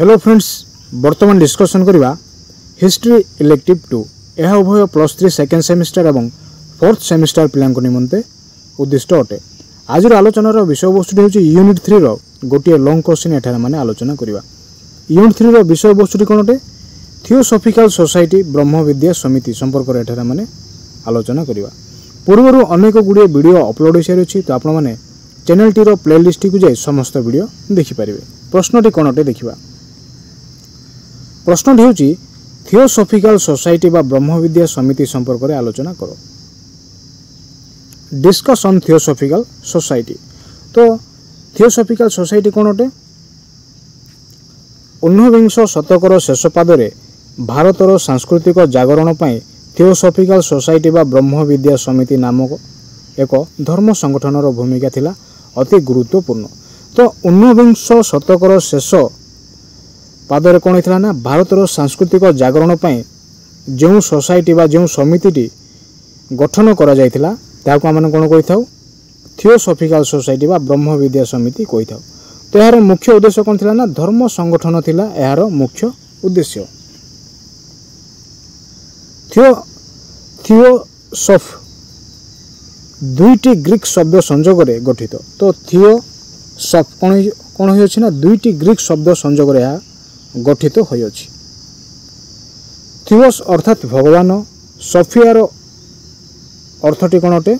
hello friends ବର୍ତ୍ତମାନ discussion କରିବା history elective two ଏହା ଉଭୟ ପ୍ଲସ୍ ଥ୍ରୀ ସେକେଣ୍ଡ ସେମିଷ୍ଟାର ଏବଂ ଫୋର୍ଥ ସେମିଷ୍ଟାର ପିଲାଙ୍କ ନିମନ୍ତେ ଉଦ୍ଦିଷ୍ଟ ଅଟେ ଆଜିର ଆଲୋଚନାର ବିଷୟବସ୍ତୁଟି ହେଉଛି ୟୁନିଟ୍ ଥ୍ରୀର ଗୋଟିଏ ଲଙ୍ଗ୍ କ୍ୱେଶ୍ଚିନ୍ ଏଠାରେ ମାନେ ଆଲୋଚନା କରିବା ୟୁନିଟ୍ ଥ୍ରୀର ବିଷୟବସ୍ତୁଟି କ'ଣ ଅଟେ ଥିଓସଫିକାଲ ସୋସାଇଟି ବ୍ରହ୍ମବିଦ୍ୟା ସମିତି ସମ୍ପର୍କରେ ଏଠାରେ ମାନେ ଆଲୋଚନା କରିବା ପୂର୍ବରୁ ଅନେକ ଗୁଡ଼ିଏ ଭିଡ଼ିଓ ଅପଲୋଡ଼ ହୋଇସାରିଅଛି ତ ଆପଣମାନେ ଚ୍ୟାନେଲ୍ଟିର ପ୍ଲେଲିଷ୍ଟକୁ ଯାଇ ସମସ୍ତ ଭିଡ଼ିଓ ଦେଖିପାରିବେ ପ୍ରଶ୍ନଟି କ'ଣ ଅଟେ ଦେଖିବା ପ୍ରଶ୍ନଟି ହେଉଛି ଥିଓସଫିକାଲ ସୋସାଇଟି ବା ବ୍ରହ୍ମବିଦ୍ୟା ସମିତି ସମ୍ପର୍କରେ ଆଲୋଚନା କର ଡିସ୍କସ୍ ଅନ୍ ଥିଓସଫିକାଲ ସୋସାଇଟି ତ ଥିଓସଫିକାଲ ସୋସାଇଟି କ'ଣ ଅଟେ ଉନବିଂଶ ଶତକର ଶେଷ ପାଦରେ ଭାରତର ସାଂସ୍କୃତିକ ଜାଗରଣ ପାଇଁ ଥିଓସଫିକାଲ ସୋସାଇଟି ବା ବ୍ରହ୍ମବିଦ୍ୟା ସମିତି ନାମକ ଏକ ଧର୍ମ ସଂଗଠନର ଭୂମିକା ଥିଲା ଅତି ଗୁରୁତ୍ୱପୂର୍ଣ୍ଣ ତ ଉନବିଂଶ ଶତକର ଶେଷ ପାଦରେ କ'ଣ ହୋଇଥିଲା ନା ଭାରତର ସାଂସ୍କୃତିକ ଜାଗରଣ ପାଇଁ ଯେଉଁ ସୋସାଇଟି ବା ଯେଉଁ ସମିତିଟି ଗଠନ କରାଯାଇଥିଲା ତାହାକୁ ଆମେ କ'ଣ କହିଥାଉ ଥିଓସଫିକାଲ ସୋସାଇଟି ବା ବ୍ରହ୍ମ ବିଦ୍ୟା ସମିତି କହିଥାଉ ତ ଏହାର ମୁଖ୍ୟ ଉଦ୍ଦେଶ୍ୟ କ'ଣ ଥିଲା ନା ଧର୍ମ ସଂଗଠନ ଥିଲା ଏହାର ମୁଖ୍ୟ ଉଦ୍ଦେଶ୍ୟ ଥିଓ ଥିଓସଫ ଦୁଇଟି ଗ୍ରୀକ୍ ଶବ୍ଦ ସଂଯୋଗରେ ଗଠିତ ତ ଥିଓସଫ କ'ଣ କ'ଣ ହେଉଛି ନା ଦୁଇଟି ଗ୍ରୀକ୍ ଶବ୍ଦ ସଂଯୋଗରେ ଏହା ଗଠିତ ହୋଇଅଛି ଥିଓସ୍ ଅର୍ଥାତ୍ ଭଗବାନ ସଫିଆର ଅର୍ଥଟି କ'ଣ ଅଟେ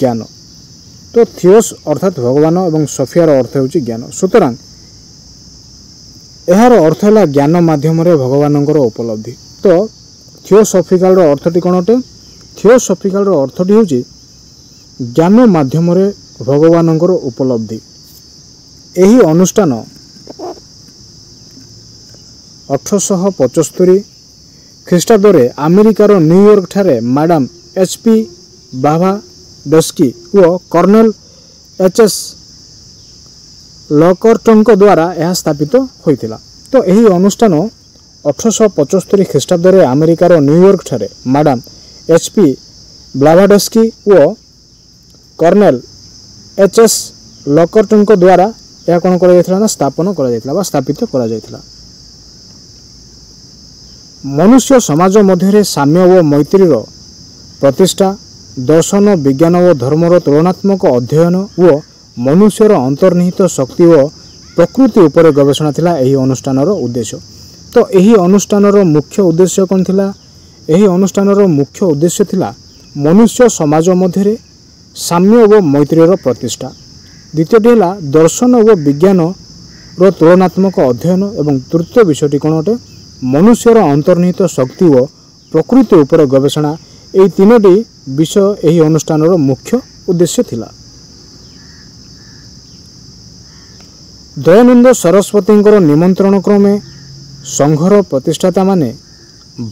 ଜ୍ଞାନ ତ ଥିଓସ୍ ଅର୍ଥାତ୍ ଭଗବାନ ଏବଂ ସଫିଆର ଅର୍ଥ ହେଉଛି ଜ୍ଞାନ ସୁତରାଂ ଏହାର ଅର୍ଥ ହେଲା ଜ୍ଞାନ ମାଧ୍ୟମରେ ଭଗବାନଙ୍କର ଉପଲବ୍ଧି ତ ଥିଓସଫିକାଲର ଅର୍ଥଟି କ'ଣ ଅଟେ ଥିଓସଫିକାଲର ଅର୍ଥଟି ହେଉଛି ଜ୍ଞାନ ମାଧ୍ୟମରେ ଭଗବାନଙ୍କର ଉପଲବ୍ଧି ଏହି ଅନୁଷ୍ଠାନ ଅଠରଶହ ପଞ୍ଚସ୍ତରୀ ଖ୍ରୀଷ୍ଟାବ୍ଦରେ ଆମେରିକାର ନ୍ୟୁୟର୍କଠାରେ madam H P Blavatsky ଓ କର୍ଣ୍ଣେଲ୍ ଏଚ୍ ଏସ୍ ଲକର୍ଟଙ୍କ ଦ୍ୱାରା ଏହା ସ୍ଥାପିତ ହୋଇଥିଲା ତ ଏହି ଅନୁଷ୍ଠାନ ଅଠରଶହ ପଞ୍ଚସ୍ତରୀ ଖ୍ରୀଷ୍ଟାବ୍ଦରେ ଆମେରିକାର ନ୍ୟୁୟର୍କଠାରେ ମ୍ୟାଡ଼ାମ୍ ଏଚ୍ ପି ବ୍ଲାଭାଡସ୍କି ଓ କର୍ଣ୍ଣେଲ୍ ଏଚ୍ ଏସ୍ ଲକର୍ଟଙ୍କ ଦ୍ୱାରା ଏହା କ'ଣ କରାଯାଇଥିଲା ନା ସ୍ଥାପନ କରାଯାଇଥିଲା ବା ସ୍ଥାପିତ କରାଯାଇଥିଲା ମନୁଷ୍ୟ ସମାଜ ମଧ୍ୟରେ ସାମ୍ୟ ଓ ମୈତ୍ରୀର ପ୍ରତିଷ୍ଠା ଦର୍ଶନ ବିଜ୍ଞାନ ଓ ଧର୍ମର ତୁଳନାତ୍ମକ ଅଧ୍ୟୟନ ଓ ମନୁଷ୍ୟର ଅନ୍ତର୍ନିହିତ ଶକ୍ତି ଓ ପ୍ରକୃତି ଉପରେ ଗବେଷଣା ଥିଲା ଏହି ଅନୁଷ୍ଠାନର ଉଦ୍ଦେଶ୍ୟ ତ ଏହି ଅନୁଷ୍ଠାନର ମୁଖ୍ୟ ଉଦ୍ଦେଶ୍ୟ କ'ଣ ଥିଲା ଏହି ଅନୁଷ୍ଠାନର ମୁଖ୍ୟ ଉଦ୍ଦେଶ୍ୟ ଥିଲା ମନୁଷ୍ୟ ସମାଜ ମଧ୍ୟରେ ସାମ୍ୟ ଓ ମୈତ୍ରୀର ପ୍ରତିଷ୍ଠା ଦ୍ୱିତୀୟଟି ହେଲା ଦର୍ଶନ ଓ ବିଜ୍ଞାନର ତୁଳନାତ୍ମକ ଅଧ୍ୟୟନ ଏବଂ ତୃତୀୟ ବିଷୟଟି କ'ଣ ଅଟେ ମନୁଷ୍ୟର ଅନ୍ତର୍ନିହିତ ଶକ୍ତି ଓ ପ୍ରକୃତି ଉପରେ ଗବେଷଣା ଏହି ତିନୋଟି ବିଷୟ ଏହି ଅନୁଷ୍ଠାନର ମୁଖ୍ୟ ଉଦ୍ଦେଶ୍ୟ ଥିଲା ଦୟାନନ୍ଦ ସରସ୍ୱତୀଙ୍କର ନିମନ୍ତ୍ରଣ କ୍ରମେ ସଂଘର ପ୍ରତିଷ୍ଠାତାମାନେ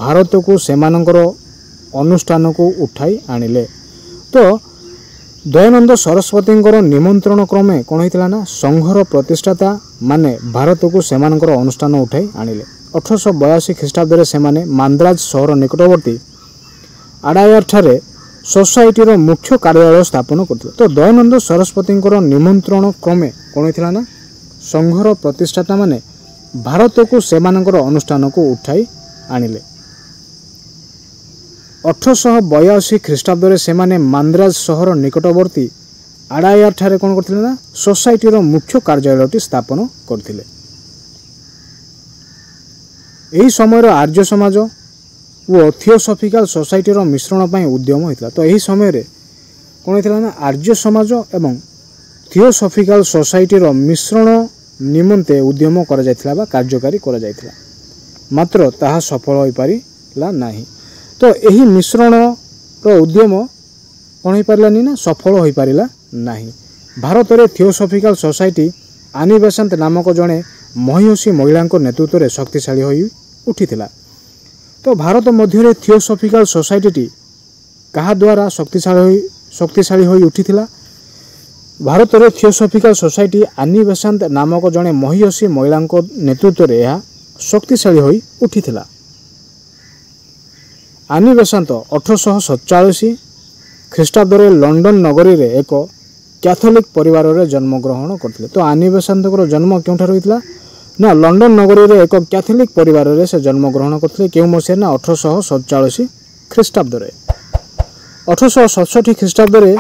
ଭାରତକୁ ସେମାନଙ୍କର ଅନୁଷ୍ଠାନକୁ ଉଠାଇ ଆଣିଲେ ତ ଦୟାନନ୍ଦ ସରସ୍ୱତୀଙ୍କର ନିମନ୍ତ୍ରଣ କ୍ରମେ କ'ଣ ହୋଇଥିଲା ନା ସଂଘର ପ୍ରତିଷ୍ଠାତାମାନେ ଭାରତକୁ ସେମାନଙ୍କର ଅନୁଷ୍ଠାନ ଉଠାଇ ଆଣିଲେ ଅଠରଶହ ବୟାଅଶୀ ଖ୍ରୀଷ୍ଟାବ୍ଦରେ ସେମାନେ ମାନ୍ଦ୍ରାଜ ସହର ନିକଟବର୍ତ୍ତୀ ଆଡ଼ାୟାରଠାରେ ସୋସାଇଟିର ମୁଖ୍ୟ କାର୍ଯ୍ୟାଳୟ ସ୍ଥାପନ କରିଥିଲେ ତ ଦୟାନନ୍ଦ ସରସ୍ୱତୀଙ୍କର ନିମନ୍ତ୍ରଣ କ୍ରମେ କ'ଣ ହୋଇଥିଲା ନା ସଂଘର ପ୍ରତିଷ୍ଠାତାମାନେ ଭାରତକୁ ସେମାନଙ୍କର ଅନୁଷ୍ଠାନକୁ ଉଠାଇ ଆଣିଲେ ଅଠରଶହ ବୟାଅଶୀ ଖ୍ରୀଷ୍ଟାବ୍ଦରେ ସେମାନେ ମାନ୍ଦ୍ରାଜ ସହର ନିକଟବର୍ତ୍ତୀ ଆଡ଼ାୟାରଠାରେ କ'ଣ କରିଥିଲେ ନା ସୋସାଇଟିର ମୁଖ୍ୟ କାର୍ଯ୍ୟାଳୟଟି ସ୍ଥାପନ କରିଥିଲେ ଏହି ସମୟର ଆର୍ଯ୍ୟ ସମାଜ ଓ ଥିଓସଫିକାଲ ସୋସାଇଟିର ମିଶ୍ରଣ ପାଇଁ ଉଦ୍ୟମ ହୋଇଥିଲା ତ ଏହି ସମୟରେ କ'ଣ ହେଇଥିଲା ନା ଆର୍ଯ୍ୟ ସମାଜ ଏବଂ ଥିଓସଫିକାଲ ସୋସାଇଟିର ମିଶ୍ରଣ ନିମନ୍ତେ ଉଦ୍ୟମ କରାଯାଇଥିଲା ବା କାର୍ଯ୍ୟକାରୀ କରାଯାଇଥିଲା ମାତ୍ର ତାହା ସଫଳ ହୋଇପାରିଲା ନାହିଁ ତ ଏହି ମିଶ୍ରଣର ଉଦ୍ୟମ କ'ଣ ହୋଇପାରିଲାନି ନା ସଫଳ ହୋଇପାରିଲା ନାହିଁ ଭାରତରେ ଥିଓସଫିକାଲ ସୋସାଇଟି ଆନି ବେସାନ୍ତ ନାମକ ଜଣେ ମହିଷୀ ମହିଳାଙ୍କ ନେତୃତ୍ୱରେ ଶକ୍ତିଶାଳୀ ହୋଇ ଉଠିଥିଲା ତ ଭାରତ ମଧ୍ୟରେ ଥିଓସଫିକାଲ ସୋସାଇଟିଟି କାହା ଦ୍ୱାରା ଶକ୍ତିଶାଳୀ ହୋଇ ଶକ୍ତିଶାଳୀ ହୋଇ ଉଠିଥିଲା ଭାରତରେ ଥିଓସଫିକାଲ ସୋସାଇଟି ଆନି ବେସାନ୍ତ ନାମକ ଜଣେ ମହିଷୀ ମହିଳାଙ୍କ ନେତୃତ୍ୱରେ ଏହା ଶକ୍ତିଶାଳୀ ହୋଇ ଉଠିଥିଲା ଆନି ବେସାନ୍ତ ଅଠରଶହ ସତଚାଳିଶ ଖ୍ରୀଷ୍ଟାବ୍ଦରେ ଲଣ୍ଡନ ନଗରୀରେ ଏକ କ୍ୟାଥୋଲିକ୍ ପରିବାରରେ ଜନ୍ମଗ୍ରହଣ କରିଥିଲେ ତ ଆନି ବେସାନ୍ତଙ୍କର ଜନ୍ମ କେଉଁଠାରୁ ହୋଇଥିଲା ନା ଲଣ୍ଡନ ନଗରୀରେ ଏକ କ୍ୟାଥୋଲିକ୍ ପରିବାରରେ ସେ ଜନ୍ମଗ୍ରହଣ କରିଥିଲେ କେଉଁ ମସିହାରେ ନା ଅଠରଶହ ସତଚାଳିଶ ଖ୍ରୀଷ୍ଟାବ୍ଦରେ ଅଠରଶହ ସତଷଠି ଖ୍ରୀଷ୍ଟାବ୍ଦରେ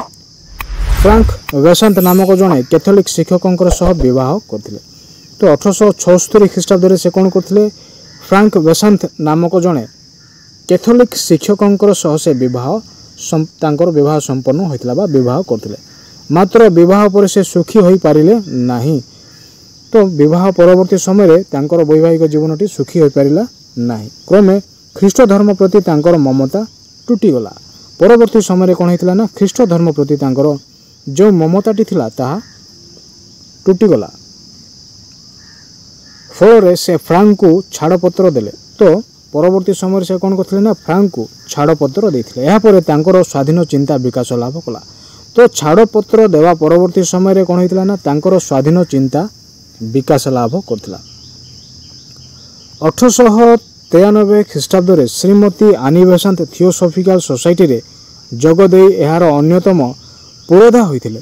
ଫ୍ରାଙ୍କ ବେସାନ୍ତ ନାମକ ଜଣେ କ୍ୟାଥୋଲିକ୍ ଶିକ୍ଷକଙ୍କର ସହ ବିବାହ କରିଥିଲେ ତ ଅଠରଶହ ଛଅସ୍ତରୀ ଖ୍ରୀଷ୍ଟାବ୍ଦରେ ସେ କ'ଣ କରିଥିଲେ ଫ୍ରାଙ୍କ ବେସାନ୍ତ ନାମକ ଜଣେ କ୍ୟାଥୋଲିକ୍ ଶିକ୍ଷକଙ୍କର ସହ ସେ ବିବାହ ତାଙ୍କର ବିବାହ ସମ୍ପନ୍ନ ହୋଇଥିଲା ବା ବିବାହ କରିଥିଲେ ମାତ୍ର ବିବାହ ପରେ ସେ ସୁଖୀ ହୋଇପାରିଲେ ନାହିଁ ତ ବିବାହ ପରବର୍ତ୍ତୀ ସମୟରେ ତାଙ୍କର ବୈବାହିକ ଜୀବନଟି ସୁଖୀ ହୋଇପାରିଲା ନାହିଁ କ୍ରମେ ଖ୍ରୀଷ୍ଟ ଧର୍ମ ପ୍ରତି ତାଙ୍କର ମମତା ଟୁଟିଗଲା ପରବର୍ତ୍ତୀ ସମୟରେ କ'ଣ ହେଇଥିଲା ନା ଖ୍ରୀଷ୍ଟ ଧର୍ମ ପ୍ରତି ତାଙ୍କର ଯେଉଁ ମମତାଟି ଥିଲା ତାହା ଟୁଟିଗଲା ଫଳରେ ସେ ଫ୍ରାଙ୍କକୁ ଛାଡ଼ପତ୍ର ଦେଲେ ତ ପରବର୍ତ୍ତୀ ସମୟରେ ସେ କ'ଣ କରିଥିଲେ ନା ଫ୍ରାଙ୍କକୁ ଛାଡ଼ପତ୍ର ଦେଇଥିଲେ ଏହାପରେ ତାଙ୍କର ସ୍ୱାଧୀନ ଚିନ୍ତା ବିକାଶ ଲାଭ କଲା তো ଛାଡ଼ପତ୍ର ଦେବା ପରବର୍ତ୍ତୀ ସମୟରେ କ'ଣ ହୋଇଥିଲା ନା ତାଙ୍କର ସ୍ୱାଧୀନ ଚିନ୍ତା ବିକାଶ ଲାଭ କରିଥିଲା ଅଠରଶହ ତେୟାନବେ ଖ୍ରୀଷ୍ଟାବ୍ଦରେ ଶ୍ରୀମତୀ ଆନି ବେସାନ୍ତ ଥିଓସଫିକାଲ ସୋସାଇଟିରେ ଯୋଗ ଦେଇ ଏହାର ଅନ୍ୟତମ ପୁରୋଧା ହୋଇଥିଲେ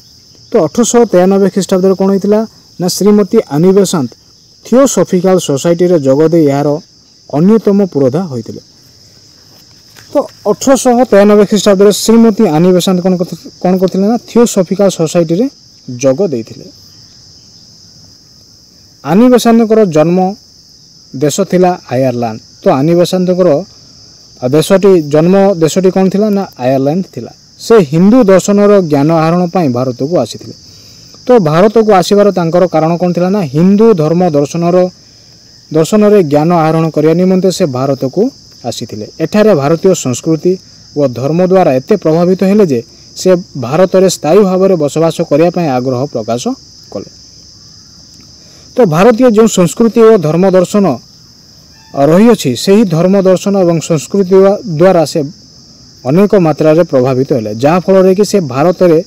ତ ଅଠରଶହ ତେୟାନବେ ଖ୍ରୀଷ୍ଟାବ୍ଦରେ କ'ଣ ହୋଇଥିଲା ନା ଶ୍ରୀମତୀ ଆନି ବେସାନ୍ତ ଥିଓସଫିକାଲ ସୋସାଇଟିରେ ଯୋଗ ଦେଇ ଏହାର ଅନ୍ୟତମ ପୁରୋଧା ହୋଇଥିଲେ ତ ଅଠରଶହ ତେୟାନବେ ଖ୍ରୀଷ୍ଟାବ୍ଦରେ ଶ୍ରୀମତୀ ଆନି ବେସାନ୍ତ କ'ଣ କ'ଣ କରିଥିଲେ ନା ଥିଓସଫିକାଲ ସୋସାଇଟିରେ ଯୋଗ ଦେଇଥିଲେ ଆନି ବେସାନ୍ତଙ୍କର ଜନ୍ମ ଦେଶ ଥିଲା ଆୟାରଲାଣ୍ଡ ତ ଆନି ବେସାନ୍ତଙ୍କର ଦେଶଟି ଜନ୍ମ ଦେଶଟି କ'ଣ ଥିଲା ନା ଆୟାରଲାଣ୍ଡ ଥିଲା ସେ ହିନ୍ଦୁ ଦର୍ଶନର ଜ୍ଞାନ ଆହରଣ ପାଇଁ ଭାରତକୁ ଆସିଥିଲେ ତ ଭାରତକୁ ଆସିବାର ତାଙ୍କର କାରଣ କ'ଣ ଥିଲା ନା ହିନ୍ଦୁ ଧର୍ମ ଦର୍ଶନର ଦର୍ଶନରେ ଜ୍ଞାନ ଆହରଣ କରିବା ନିମନ୍ତେ ସେ ଭାରତକୁ ଆସିଥିଲେ ଏଠାରେ ଭାରତୀୟ ସଂସ୍କୃତି ଓ ଧର୍ମ ଦ୍ୱାରା ଏତେ ପ୍ରଭାବିତ ହେଲେ ଯେ ସେ ଭାରତରେ ସ୍ଥାୟୀ ଭାବରେ ବସବାସ କରିବା ପାଇଁ ଆଗ୍ରହ ପ୍ରକାଶ କଲେ ତ ଭାରତୀୟ ଯେଉଁ ସଂସ୍କୃତି ଓ ଧର୍ମ ଦର୍ଶନ ରହିଅଛି ସେହି ଧର୍ମ ଦର୍ଶନ ଏବଂ ସଂସ୍କୃତି ଦ୍ୱାରା ସେ ଅନେକ ମାତ୍ରାରେ ପ୍ରଭାବିତ ହେଲେ ଯାହାଫଳରେ କି ସେ ଭାରତରେ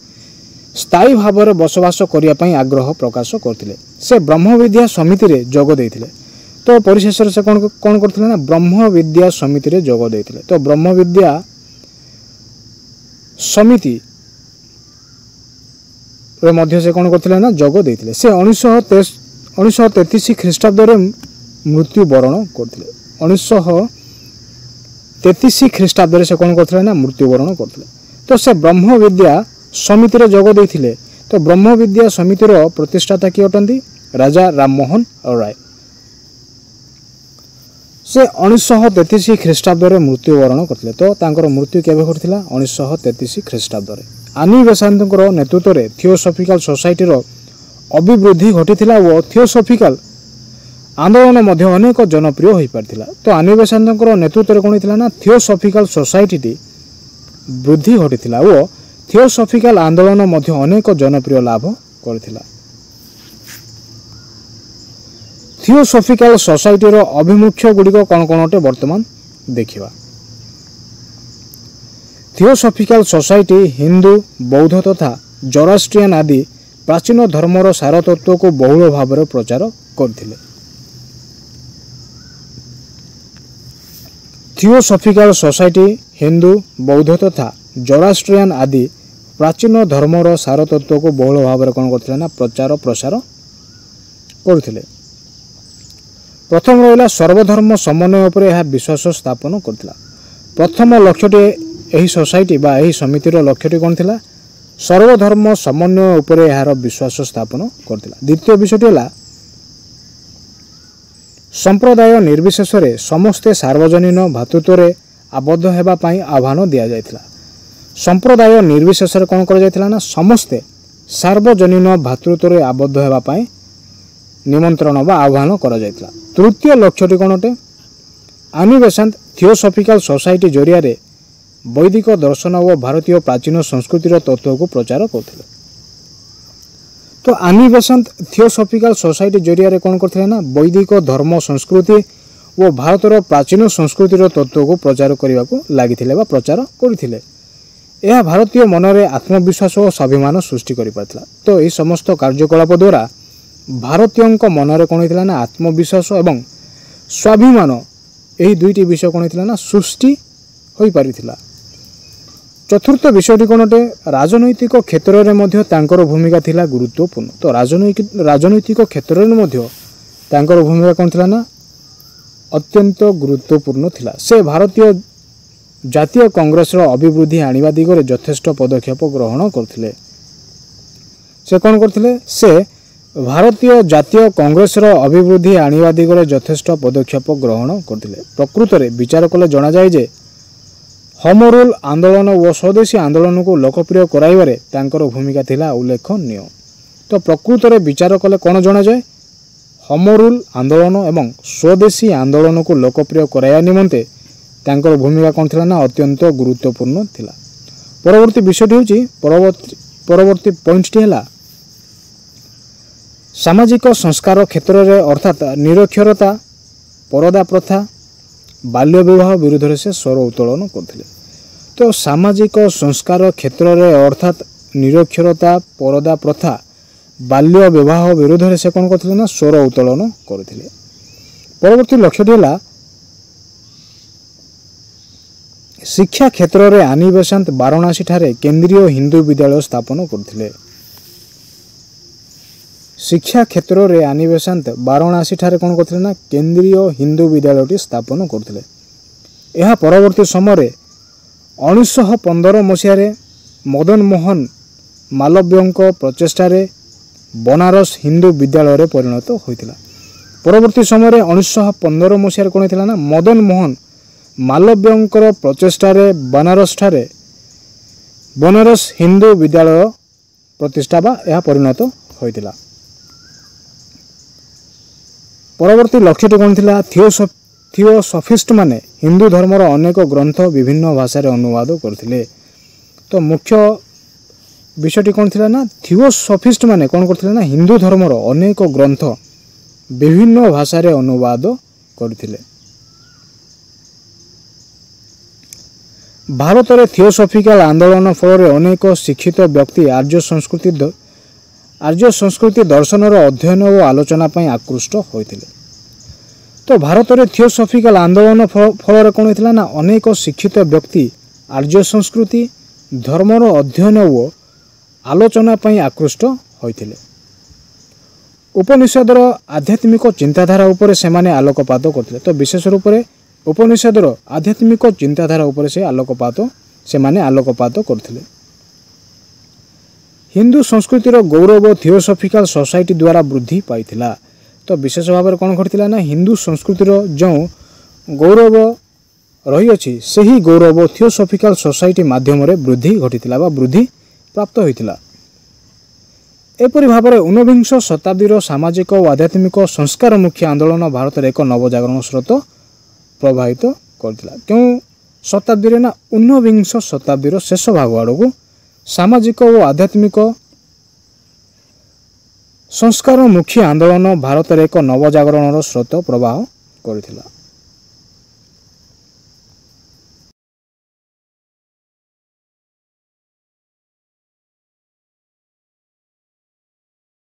ସ୍ଥାୟୀ ଭାବରେ ବସବାସ କରିବା ପାଇଁ ଆଗ୍ରହ ପ୍ରକାଶ କରିଥିଲେ ସେ ବ୍ରହ୍ମବିଦ୍ୟା ସମିତିରେ ଯୋଗ ଦେଇଥିଲେ ତ ପରିଶେଷରେ ସେ କ'ଣ କ'ଣ କରିଥିଲେ ନା ବ୍ରହ୍ମବିଦ୍ୟା ସମିତିରେ ଯୋଗ ଦେଇଥିଲେ ତ ବ୍ରହ୍ମବିଦ୍ୟା ସମିତି ମଧ୍ୟ ସେ କ'ଣ କରିଥିଲେ ନା ଯୋଗ ଦେଇଥିଲେ ସେ ଉଣେଇଶହ ଉଣେଇଶହ ତେତିଶ ଖ୍ରୀଷ୍ଟାବ୍ଦରେ ମୃତ୍ୟୁବରଣ କରିଥିଲେ ଉଣେଇଶହ ତେତିଶ ଖ୍ରୀଷ୍ଟାବ୍ଦରେ ସେ କ'ଣ କରିଥିଲେ ନା ମୃତ୍ୟୁବରଣ କରିଥିଲେ ତ ସେ ବ୍ରହ୍ମବିଦ୍ୟା ସମିତିରେ ଯୋଗ ଦେଇଥିଲେ ତ ବ୍ରହ୍ମବିଦ୍ୟା ସମିତିର ପ୍ରତିଷ୍ଠାତା କିଏ ଅଟନ୍ତି ରାଜା ରାମମୋହନ ରାୟ ସେ ଉଣେଇଶହ ତେତିଶ ଖ୍ରୀଷ୍ଟାବ୍ଦରେ ମୃତ୍ୟୁବରଣ କରିଥିଲେ ତ ତାଙ୍କର ମୃତ୍ୟୁ କେବେ ଘଟିଥିଲା ଉଣେଇଶହ ତେତିଶ ଖ୍ରୀଷ୍ଟାବ୍ଦରେ ଆନି ବେସାନ୍ତଙ୍କର ନେତୃତ୍ୱରେ ଥିଓସଫିକାଲ ସୋସାଇଟିର ଅଭିବୃଦ୍ଧି ଘଟିଥିଲା ଓ ଥିଓସଫିକାଲ ଆନ୍ଦୋଳନ ମଧ୍ୟ ଅନେକ ଜନପ୍ରିୟ ହୋଇପାରିଥିଲା ତ ଆନି ବେସାନ୍ତଙ୍କର ନେତୃତ୍ୱରେ କ'ଣ ହେଇଥିଲା ନା ଥିଓସଫିକାଲ ସୋସାଇଟିଟି ବୃଦ୍ଧି ଘଟିଥିଲା ଓ ଥିଓସଫିକାଲ ଆନ୍ଦୋଳନ ମଧ୍ୟ ଅନେକ ଜନପ୍ରିୟ ଲାଭ କରିଥିଲା থিଓସଫିକାଲ ସୋସାଇଟିର ଅଭିମୁଖ୍ୟ ଗୁଡ଼ିକ କ'ଣ କ'ଣ ଅଟେ ବର୍ତ୍ତମାନ ଦେଖିବା থিଓସଫିକାଲ ସୋସାଇଟି ହିନ୍ଦୁ ବୌଦ୍ଧ ତଥା ଜରାଷ୍ଟ୍ରିଆନ୍ ଆଦି ପ୍ରାଚୀନ ଧର୍ମର ସାରତତ୍ତ୍ୱକୁ ବହୁଳ ଭାବରେ ପ୍ରଚାର କରିଥିଲେ থিଓସଫିକାଲ ସୋସାଇଟି ହିନ୍ଦୁ ବୌଦ୍ଧ ତଥା ଜରାଷ୍ଟ୍ରିଆନ୍ ଆଦି ପ୍ରାଚୀନ ଧର୍ମର ସାରତତ୍ତ୍ୱକୁ ବହୁଳ ଭାବରେ କ'ଣ କରିଥିଲେ ନା ପ୍ରଚାର ପ୍ରସାର କରୁଥିଲେ ପ୍ରଥମ ରହିଲା ସର୍ବଧର୍ମ ସମନ୍ୱୟ ଉପରେ ଏହା ବିଶ୍ୱାସ ସ୍ଥାପନ କରିଥିଲା ପ୍ରଥମ ଲକ୍ଷ୍ୟଟି ଏହି ସୋସାଇଟି ବା ଏହି ସମିତିର ଲକ୍ଷ୍ୟଟି କ'ଣ ଥିଲା ସର୍ବଧର୍ମ ସମନ୍ୱୟ ଉପରେ ଏହାର ବିଶ୍ୱାସ ସ୍ଥାପନ କରିଥିଲା ଦ୍ୱିତୀୟ ବିଷୟଟି ହେଲା ସମ୍ପ୍ରଦାୟ ନିର୍ବିଶେଷରେ ସମସ୍ତେ ସାର୍ବଜନୀନ ଭାତୃତ୍ୱରେ ଆବଦ୍ଧ ହେବା ପାଇଁ ଆହ୍ୱାନ ଦିଆଯାଇଥିଲା ସମ୍ପ୍ରଦାୟ ନିର୍ବିଶେଷରେ କ'ଣ କରାଯାଇଥିଲା ନା ସମସ୍ତେ ସାର୍ବଜନୀନ ଭାତୃତ୍ୱରେ ଆବଦ୍ଧ ହେବା ପାଇଁ ନିମନ୍ତ୍ରଣ ବା ଆହ୍ୱାନ କରାଯାଇଥିଲା ତୃତୀୟ ଲକ୍ଷ୍ୟଟି କ'ଣ ଅଟେ ଆନି ବେସାନ୍ତ ଥିଓସଫିକାଲ ସୋସାଇଟି ଜରିଆରେ ବୈଦିକ ଦର୍ଶନ ଓ ଭାରତୀୟ ପ୍ରାଚୀନ ସଂସ୍କୃତିର ତତ୍ତ୍ୱକୁ ପ୍ରଚାର କରୁଥିଲେ ତ ଆନି ବେସାନ୍ତ ଥିଓସଫିକାଲ ସୋସାଇଟି ଜରିଆରେ କ'ଣ କରିଥିଲେ ନା ବୈଦିକ ଧର୍ମ ସଂସ୍କୃତି ଓ ଭାରତର ପ୍ରାଚୀନ ସଂସ୍କୃତିର ତତ୍ତ୍ୱକୁ ପ୍ରଚାର କରିବାକୁ ଲାଗିଥିଲେ ବା ପ୍ରଚାର କରିଥିଲେ ଏହା ଭାରତୀୟ ମନରେ ଆତ୍ମବିଶ୍ୱାସ ଓ ସ୍ୱାଭିମାନ ସୃଷ୍ଟି କରିପାରିଥିଲା ତ ଏହି ସମସ୍ତ କାର୍ଯ୍ୟକଳାପ ଦ୍ୱାରା ଭାରତୀୟଙ୍କ ମନରେ କ'ଣ ହେଇଥିଲା ନା ଆତ୍ମବିଶ୍ୱାସ ଏବଂ ସ୍ୱାଭିମାନ ଏହି ଦୁଇଟି ବିଷୟ କ'ଣ ହେଇଥିଲା ନା ସୃଷ୍ଟି ହୋଇପାରିଥିଲା ଚତୁର୍ଥ ବିଷୟଟି କ'ଣ ଅଟେ ରାଜନୈତିକ କ୍ଷେତ୍ରରେ ମଧ୍ୟ ତାଙ୍କର ଭୂମିକା ଥିଲା ଗୁରୁତ୍ୱପୂର୍ଣ୍ଣ ତ ରାଜନୈତିକ ରାଜନୈତିକ କ୍ଷେତ୍ରରେ ମଧ୍ୟ ତାଙ୍କର ଭୂମିକା କ'ଣ ଥିଲା ନା ଅତ୍ୟନ୍ତ ଗୁରୁତ୍ୱପୂର୍ଣ୍ଣ ଥିଲା ସେ ଭାରତୀୟ ଜାତୀୟ କଂଗ୍ରେସର ଅଭିବୃଦ୍ଧି ଆଣିବା ଦିଗରେ ଯଥେଷ୍ଟ ପଦକ୍ଷେପ ଗ୍ରହଣ କରିଥିଲେ ସେ କ'ଣ କରିଥିଲେ ସେ ଭାରତୀୟ ଜାତୀୟ କଂଗ୍ରେସର ଅଭିବୃଦ୍ଧି ଆଣିବା ଦିଗରେ ଯଥେଷ୍ଟ ପଦକ୍ଷେପ ଗ୍ରହଣ କରିଥିଲେ ପ୍ରକୃତରେ ବିଚାର କଲେ ଜଣାଯାଏ ଯେ ହମରୁଲ ଆନ୍ଦୋଳନ ଓ ସ୍ୱଦେଶୀ ଆନ୍ଦୋଳନକୁ ଲୋକପ୍ରିୟ କରାଇବାରେ ତାଙ୍କର ଭୂମିକା ଥିଲା ଉଲ୍ଲେଖନୀୟ ତ ପ୍ରକୃତରେ ବିଚାର କଲେ କ'ଣ ଜଣାଯାଏ ହମରୁଲ ଆନ୍ଦୋଳନ ଏବଂ ସ୍ୱଦେଶୀ ଆନ୍ଦୋଳନକୁ ଲୋକପ୍ରିୟ କରାଇବା ନିମନ୍ତେ ତାଙ୍କର ଭୂମିକା କ'ଣ ଥିଲା ନା ଅତ୍ୟନ୍ତ ଗୁରୁତ୍ୱପୂର୍ଣ୍ଣ ଥିଲା ପରବର୍ତ୍ତୀ ବିଷୟଟି ହେଉଛି ପରବର୍ତ୍ତୀ ପରବର୍ତ୍ତୀ ପଏଣ୍ଟଟି ହେଲା ସାମାଜିକ ସଂସ୍କାର କ୍ଷେତ୍ରରେ ଅର୍ଥାତ୍ ନିରକ୍ଷରତା ପରଦା ପ୍ରଥା ବାଲ୍ୟ ବିବାହ ବିରୁଦ୍ଧରେ ସେ ସ୍ୱର ଉତ୍ତୋଳନ କରିଥିଲେ ତ ସାମାଜିକ ସଂସ୍କାର କ୍ଷେତ୍ରରେ ଅର୍ଥାତ୍ ନିରକ୍ଷରତା ପରଦା ପ୍ରଥା ବାଲ୍ୟ ବିବାହ ବିରୁଦ୍ଧରେ ସେ କ'ଣ କରିଥିଲେ ନା ସ୍ୱର ଉତ୍ତୋଳନ କରିଥିଲେ ପରବର୍ତ୍ତୀ ଲକ୍ଷ୍ୟଟି ହେଲା ଶିକ୍ଷା କ୍ଷେତ୍ରରେ ଆନି ବେସାନ୍ତ ବାରଣାସୀଠାରେ କେନ୍ଦ୍ରୀୟ ହିନ୍ଦୁ ବିଦ୍ୟାଳୟ ସ୍ଥାପନ କରିଥିଲେ ଶିକ୍ଷା କ୍ଷେତ୍ରରେ ଆନିବେଶାନ୍ତ ବାରଣାସୀଠାରେ କ'ଣ କରିଥିଲେ ନା କେନ୍ଦ୍ରୀୟ ହିନ୍ଦୁ ବିଦ୍ୟାଳୟଟି ସ୍ଥାପନ କରୁଥିଲେ ଏହା ପରବର୍ତ୍ତୀ ସମୟରେ ଉଣେଇଶହ ପନ୍ଦର ମସିହାରେ ମଦନ ମୋହନ ମାଲବ୍ୟଙ୍କ ପ୍ରଚେଷ୍ଟାରେ ବନାରସ ହିନ୍ଦୁ ବିଦ୍ୟାଳୟରେ ପରିଣତ ହୋଇଥିଲା ପରବର୍ତ୍ତୀ ସମୟରେ ଉଣେଇଶହ ପନ୍ଦର ମସିହାରେ କ'ଣ ହୋଇଥିଲା ନା ମଦନ ମୋହନ ମାଲବ୍ୟଙ୍କର ପ୍ରଚେଷ୍ଟାରେ ବନାରସଠାରେ ବନାରସ ହିନ୍ଦୁ ବିଦ୍ୟାଳୟ ପ୍ରତିଷ୍ଠା ବା ଏହା ପରିଣତ ହୋଇଥିଲା ପରବର୍ତ୍ତୀ ଲକ୍ଷ୍ୟଟି କ'ଣ ଥିଲା ଥିଓସଫିଷ୍ଟମାନେ ହିନ୍ଦୁ ଧର୍ମର ଅନେକ ଗ୍ରନ୍ଥ ବିଭିନ୍ନ ଭାଷାରେ ଅନୁବାଦ କରୁଥିଲେ ତ ମୁଖ୍ୟ ବିଷୟଟି କ'ଣ ଥିଲା ନା ଥିଓସଫିଷ୍ଟମାନେ କ'ଣ କରୁଥିଲେ ନା ହିନ୍ଦୁ ଧର୍ମର ଅନେକ ଗ୍ରନ୍ଥ ବିଭିନ୍ନ ଭାଷାରେ ଅନୁବାଦ କରିଥିଲେ ଭାରତରେ ଥିଓସଫିକାଲ ଆନ୍ଦୋଳନ ଫଳରେ ଅନେକ ଶିକ୍ଷିତ ବ୍ୟକ୍ତି ଆର୍ଯ୍ୟ ସଂସ୍କୃତି ଆର୍ଯ୍ୟ ସଂସ୍କୃତି ଦର୍ଶନର ଅଧ୍ୟୟନ ଓ ଆଲୋଚନା ପାଇଁ ଆକୃଷ୍ଟ ହୋଇଥିଲେ ତ ଭାରତରେ ଥିଓସଫିକାଲ ଆନ୍ଦୋଳନ ଫଳରେ କ'ଣ ହୋଇଥିଲା ନା ଅନେକ ଶିକ୍ଷିତ ବ୍ୟକ୍ତି ଆର୍ଯ୍ୟ ସଂସ୍କୃତି ଧର୍ମର ଅଧ୍ୟୟନ ଓ ଆଲୋଚନା ପାଇଁ ଆକୃଷ୍ଟ ହୋଇଥିଲେ ଉପନିଷଦର ଆଧ୍ୟାତ୍ମିକ ଚିନ୍ତାଧାରା ଉପରେ ସେମାନେ ଆଲୋକପାତ କରିଥିଲେ ତ ବିଶେଷ ରୂପରେ ଉପନିଷଦର ଆଧ୍ୟାତ୍ମିକ ଚିନ୍ତାଧାରା ଉପରେ ସେ ଆଲୋକପାତ ସେମାନେ ଆଲୋକପାତ କରିଥିଲେ ହିନ୍ଦୁ ସଂସ୍କୃତିର ଗୌରବ ଥିଓସଫିକାଲ ସୋସାଇଟି ଦ୍ୱାରା ବୃଦ୍ଧି ପାଇଥିଲା ତ ବିଶେଷ ଭାବରେ କ'ଣ ଘଟିଥିଲା ନା ହିନ୍ଦୁ ସଂସ୍କୃତିର ଯେଉଁ ଗୌରବ ରହିଅଛି ସେହି ଗୌରବ ଥିଓସଫିକାଲ ସୋସାଇଟି ମାଧ୍ୟମରେ ବୃଦ୍ଧି ଘଟିଥିଲା ବା ବୃଦ୍ଧି ପ୍ରାପ୍ତ ହୋଇଥିଲା ଏପରି ଭାବରେ ଉନବିଂଶ ଶତାବ୍ଦୀର ସାମାଜିକ ଓ ଆଧ୍ୟାତ୍ମିକ ସଂସ୍କାରମୁଖୀ ଆନ୍ଦୋଳନ ଭାରତରେ ଏକ ନବଜାଗରଣ ସ୍ରୋତ ପ୍ରବାହିତ କରିଥିଲା କେଉଁ ଶତାବ୍ଦୀରେ ନା ଉନବିଂଶ ଶତାବ୍ଦୀର ଶେଷ ଭାଗ ଆଡ଼କୁ ସାମାଜିକ ଓ ଆଧ୍ୟାତ୍ମିକ ସଂସ୍କାରମୁଖୀ ଆନ୍ଦୋଳନ ଭାରତରେ ଏକ ନବଜାଗରଣର ସ୍ରୋତ ପ୍ରବାହ କରିଥିଲା